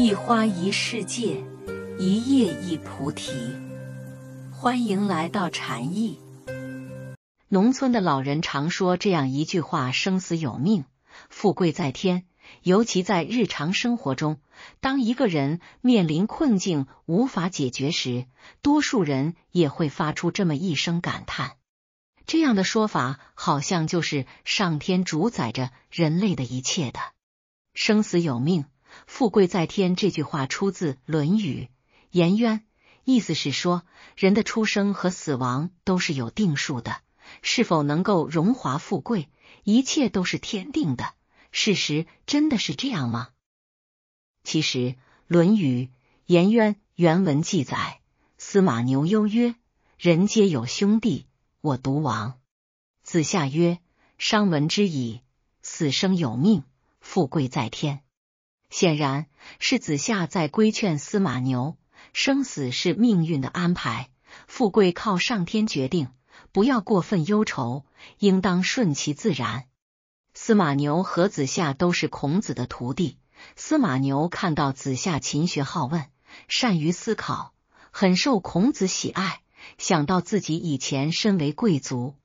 一花一世界，一叶一菩提。欢迎来到禅意。农村的老人常说这样一句话：“生死有命，富贵在天。”尤其在日常生活中，当一个人面临困境无法解决时，多数人也会发出这么一声感叹。这样的说法，好像就是上天主宰着人类的一切的。生死有命。富贵在天这句话出自《论语》，颜渊意思是说，人的出生和死亡都是有定数的，是否能够荣华富贵，一切都是天定的。事实真的是这样吗？其实，《论语》颜渊原文记载：“司马牛忧曰：人皆有兄弟，我独亡。子夏曰：商闻之矣，死生有命，富贵在天。”显然，是子夏在规劝司马牛。生死是命运的安排，富贵靠上天决定，不要过分忧愁，应当顺其自然。司马牛和子夏都是孔子的徒弟。司马牛看到子夏勤学好问，善于思考，很受孔子喜爱。想到自己以前身为贵族，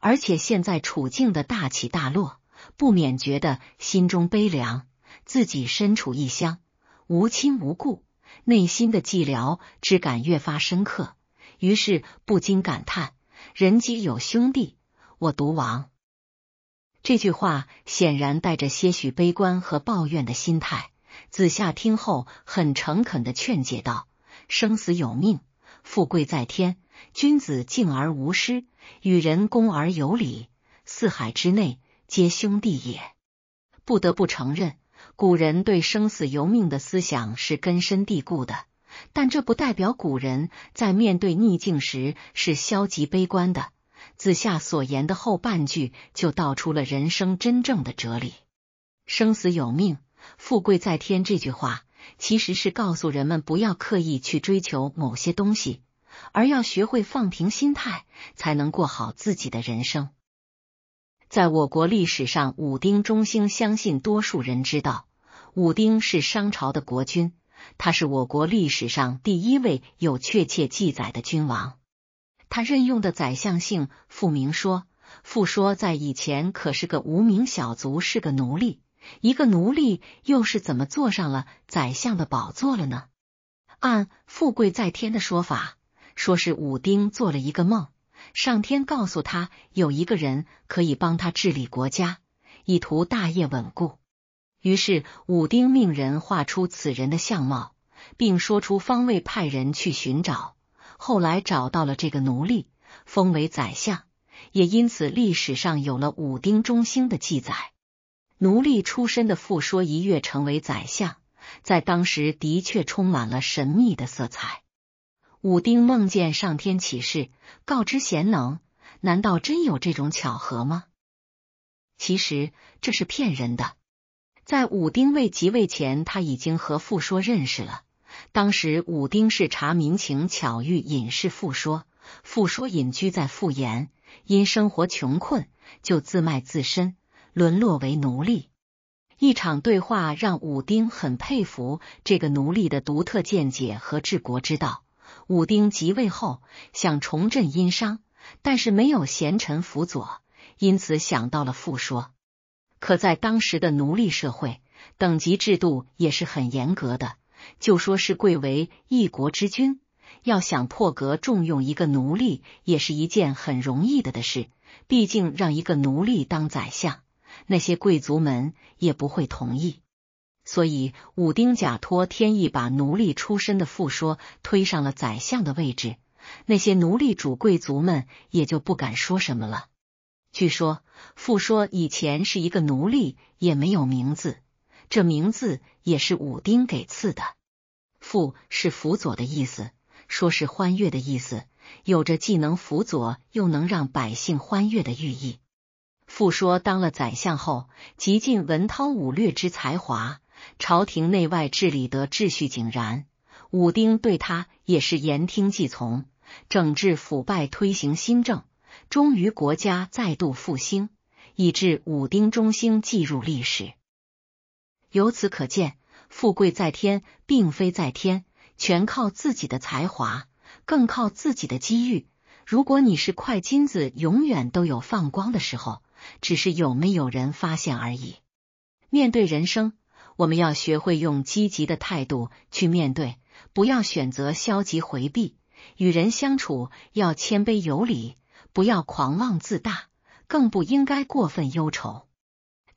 而且现在处境的大起大落，不免觉得心中悲凉。自己身处异乡，无亲无故，内心的寂寥之感越发深刻，于是不禁感叹：“人皆有兄弟，我独亡。”这句话显然带着些许悲观和抱怨的心态。子夏听后，很诚恳的劝解道：“生死有命，富贵在天。君子敬而无失，与人恭而有礼，四海之内皆兄弟也。”不得不承认。古人对生死由命的思想是根深蒂固的，但这不代表古人在面对逆境时是消极悲观的。子夏所言的后半句就道出了人生真正的哲理：“生死有命，富贵在天。”这句话其实是告诉人们不要刻意去追求某些东西，而要学会放平心态，才能过好自己的人生。在我国历史上，武丁、中兴相信多数人知道。武丁是商朝的国君，他是我国历史上第一位有确切记载的君王。他任用的宰相姓傅明，说傅说在以前可是个无名小卒，是个奴隶。一个奴隶又是怎么坐上了宰相的宝座了呢？按富贵在天的说法，说是武丁做了一个梦，上天告诉他有一个人可以帮他治理国家，以图大业稳固。于是，武丁命人画出此人的相貌，并说出方位，派人去寻找。后来找到了这个奴隶，封为宰相，也因此历史上有了武丁中兴的记载。奴隶出身的傅说一跃成为宰相，在当时的确充满了神秘的色彩。武丁梦见上天启示，告知贤能，难道真有这种巧合吗？其实这是骗人的。在武丁位即位前，他已经和傅说认识了。当时武丁是察民情，巧遇隐士傅说。傅说隐居在傅岩，因生活穷困，就自卖自身，沦落为奴隶。一场对话让武丁很佩服这个奴隶的独特见解和治国之道。武丁即位后，想重振殷商，但是没有贤臣辅佐，因此想到了傅说。可在当时的奴隶社会，等级制度也是很严格的。就说是贵为一国之君，要想破格重用一个奴隶，也是一件很容易的的事。毕竟让一个奴隶当宰相，那些贵族们也不会同意。所以，武丁假托天意，把奴隶出身的傅说推上了宰相的位置，那些奴隶主贵族们也就不敢说什么了。据说傅说以前是一个奴隶，也没有名字，这名字也是武丁给赐的。傅是辅佐的意思，说是欢悦的意思，有着既能辅佐又能让百姓欢悦的寓意。傅说当了宰相后，极尽文韬武略之才华，朝廷内外治理得秩序井然。武丁对他也是言听计从，整治腐败，推行新政。终于，国家再度复兴，以致武丁中兴，记入历史。由此可见，富贵在天，并非在天，全靠自己的才华，更靠自己的机遇。如果你是块金子，永远都有放光的时候，只是有没有人发现而已。面对人生，我们要学会用积极的态度去面对，不要选择消极回避。与人相处，要谦卑有礼。不要狂妄自大，更不应该过分忧愁。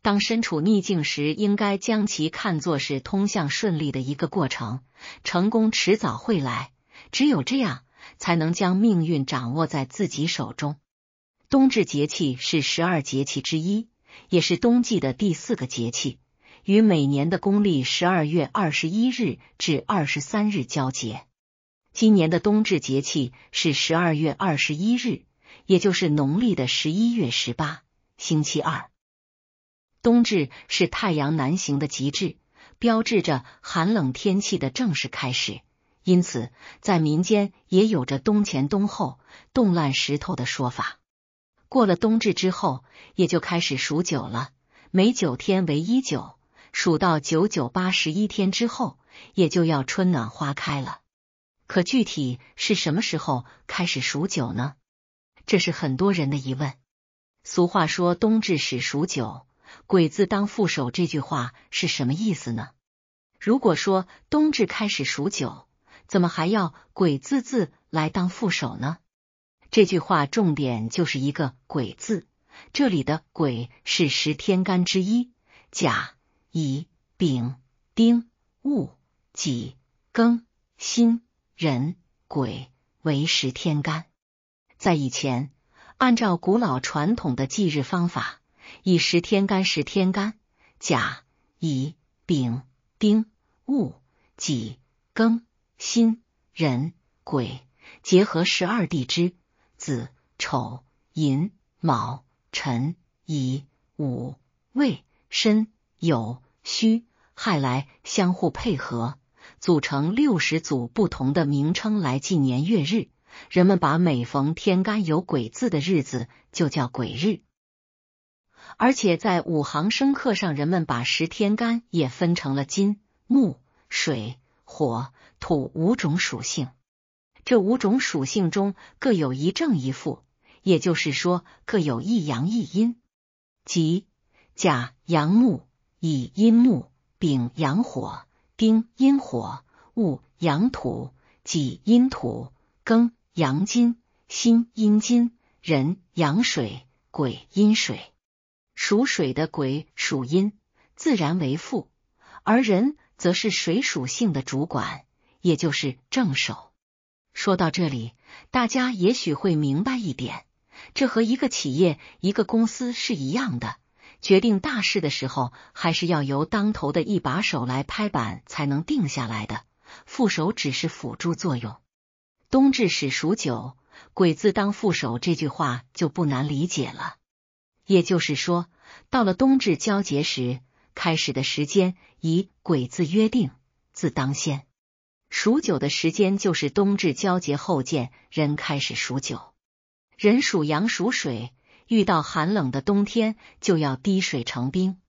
当身处逆境时，应该将其看作是通向顺利的一个过程，成功迟早会来。只有这样，才能将命运掌握在自己手中。冬至节气是十二节气之一，也是冬季的第四个节气，与每年的公历十二月二十一日至二十三日交接。今年的冬至节气是十二月二十一日。也就是农历的十一月十八，星期二，冬至是太阳南行的极致，标志着寒冷天气的正式开始。因此，在民间也有着冬前冬后冻烂石头的说法。过了冬至之后，也就开始数九了，每九天为一九，数到九九八十一天之后，也就要春暖花开了。可具体是什么时候开始数九呢？这是很多人的疑问。俗话说“冬至始数九，鬼子当副手”，这句话是什么意思呢？如果说冬至开始数九，怎么还要“鬼字字”来当副手呢？这句话重点就是一个“鬼”字，这里的“鬼”是十天干之一，甲、乙、丙、丁、戊、己、庚、辛、壬、癸为十天干。在以前，按照古老传统的祭日方法，以十天干十天干甲乙丙丁戊己庚辛壬癸结合十二地支子丑寅卯辰巳午未申酉戌亥来相互配合，组成六十组不同的名称来记年月日。人们把每逢天干有鬼字的日子就叫鬼日，而且在五行生克上，人们把十天干也分成了金、木、水、火、土五种属性。这五种属性中各有一正一负，也就是说各有一阳一阴，即甲阳木、乙阴木、丙阳火、丁阴火、戊阳土、己阴土、庚。阳金、心阴金、人阳水、鬼阴水，属水的鬼属阴，自然为副，而人则是水属性的主管，也就是正手。说到这里，大家也许会明白一点，这和一个企业、一个公司是一样的，决定大事的时候，还是要由当头的一把手来拍板，才能定下来的，副手只是辅助作用。冬至始数九，鬼字当副手，这句话就不难理解了。也就是说，到了冬至交节时，开始的时间以鬼字约定自当先。数九的时间就是冬至交节后，见人开始数九。人属阳属水，遇到寒冷的冬天就要滴水成冰，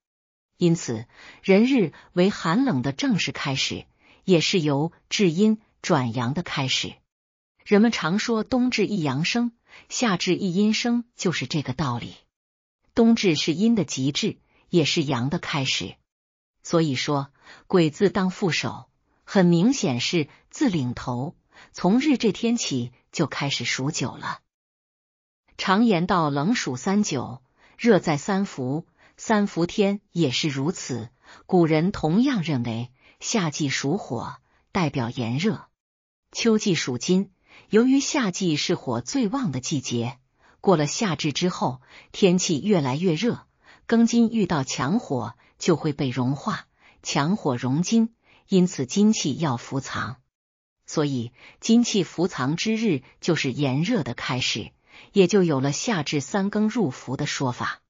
因此人日为寒冷的正式开始，也是由至阴转阳的开始。人们常说冬至一阳生，夏至一阴生，就是这个道理。冬至是阴的极致，也是阳的开始。所以说鬼字当副手，很明显是自领头。从日这天起就开始数九了。常言道冷暑三九，热在三伏，三伏天也是如此。古人同样认为夏季属火，代表炎热；秋季属金。由于夏季是火最旺的季节，过了夏至之后，天气越来越热，庚金遇到强火就会被融化，强火融金，因此金气要伏藏。所以金气伏藏之日就是炎热的开始，也就有了夏至三更入伏的说法。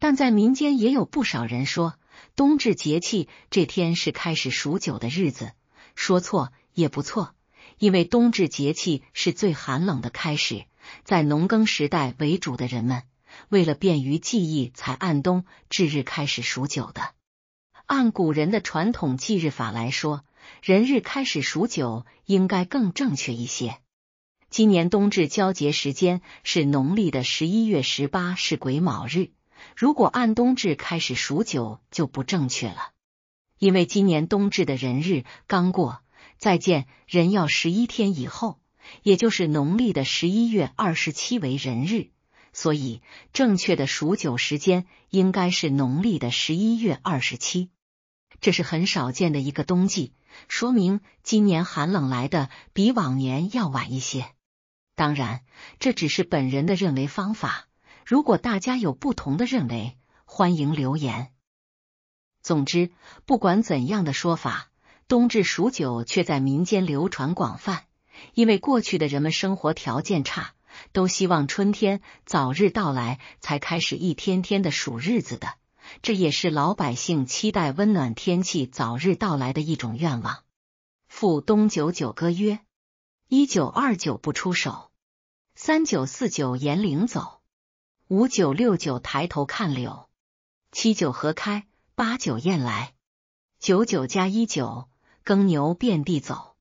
但在民间也有不少人说冬至节气这天是开始数九的日子，说错也不错。因为冬至节气是最寒冷的开始，在农耕时代为主的人们，为了便于记忆，才按冬至日开始数九的。按古人的传统记日法来说，人日开始数九应该更正确一些。今年冬至交节时间是农历的十一月十八，是癸卯日。如果按冬至开始数九就不正确了，因为今年冬至的人日刚过。再见人要十一天以后，也就是农历的十一月二十七为人日，所以正确的数九时间应该是农历的十一月二十七。这是很少见的一个冬季，说明今年寒冷来的比往年要晚一些。当然，这只是本人的认为方法，如果大家有不同的认为，欢迎留言。总之，不管怎样的说法。冬至数九却在民间流传广泛，因为过去的人们生活条件差，都希望春天早日到来，才开始一天天的数日子的。这也是老百姓期待温暖天气早日到来的一种愿望。数冬九九歌曰：一九二九不出手，三九四九沿岭走，五九六九抬头看柳，七九河开，八九雁来，九九加一九。耕牛遍地走。